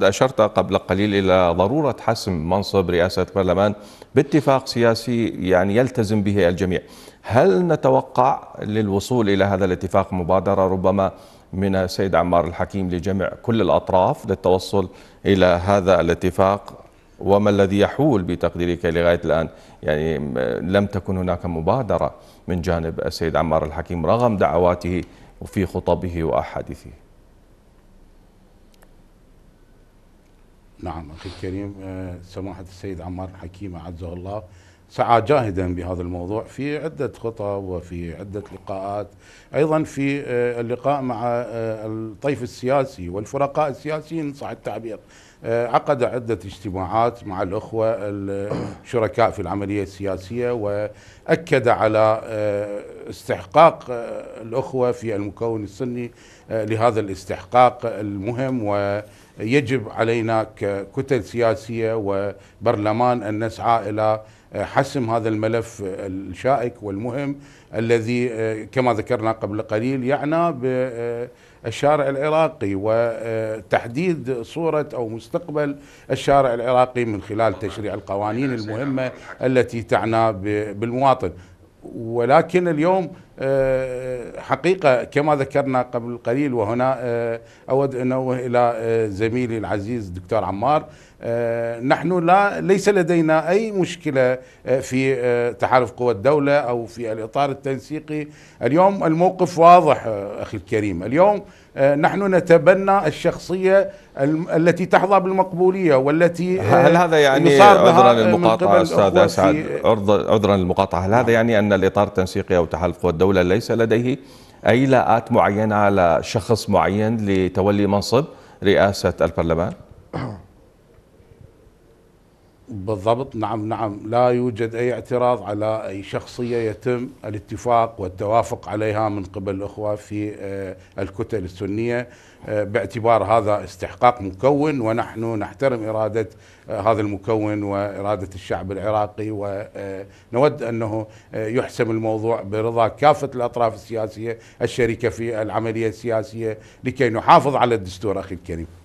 قد أشرت قبل قليل إلى ضرورة حسم منصب رئاسة البرلمان باتفاق سياسي يعني يلتزم به الجميع هل نتوقع للوصول إلى هذا الاتفاق مبادرة ربما من السيد عمار الحكيم لجمع كل الأطراف للتوصل إلى هذا الاتفاق وما الذي يحول بتقديرك لغاية الآن يعني لم تكن هناك مبادرة من جانب السيد عمار الحكيم رغم دعواته وفي خطبه وأحاديثه نعم أخي الكريم آه، سماحة السيد عمار حكيم أعزه الله سعى جاهدا بهذا الموضوع في عدة خطب وفي عدة لقاءات أيضا في آه، اللقاء مع آه، الطيف السياسي والفرقاء السياسيين صح التعبير عقد عدة اجتماعات مع الأخوة الشركاء في العملية السياسية وأكد على استحقاق الأخوة في المكون السني لهذا الاستحقاق المهم و يجب علينا ككتل سياسيه وبرلمان ان نسعى الى حسم هذا الملف الشائك والمهم الذي كما ذكرنا قبل قليل يعنى بالشارع العراقي وتحديد صوره او مستقبل الشارع العراقي من خلال تشريع القوانين المهمه التي تعنى بالمواطن ولكن اليوم آه، حقيقة كما ذكرنا قبل قليل وهنا آه، أود أن أنوه إلى آه، زميلي العزيز دكتور عمار نحن لا ليس لدينا أي مشكلة في تحالف قوى الدولة أو في الإطار التنسيقي اليوم الموقف واضح أخي الكريم اليوم نحن نتبنى الشخصية التي تحظى بالمقبولية والتي هل هذا يعني عذرا للمقاطعة أستاذ أسعد عذرا للمقاطعة هل هذا نعم. يعني أن الإطار التنسيقي أو تحالف قوى الدولة الدولة ليس لديه أي لاءات معينة على شخص معين لتولي منصب رئاسة البرلمان؟ بالضبط نعم نعم لا يوجد أي اعتراض على أي شخصية يتم الاتفاق والتوافق عليها من قبل الأخوة في آه، الكتل السنية آه، باعتبار هذا استحقاق مكون ونحن نحترم إرادة آه، هذا المكون وإرادة الشعب العراقي ونود أنه يحسم الموضوع برضا كافة الأطراف السياسية الشريكة في العملية السياسية لكي نحافظ على الدستور أخي الكريم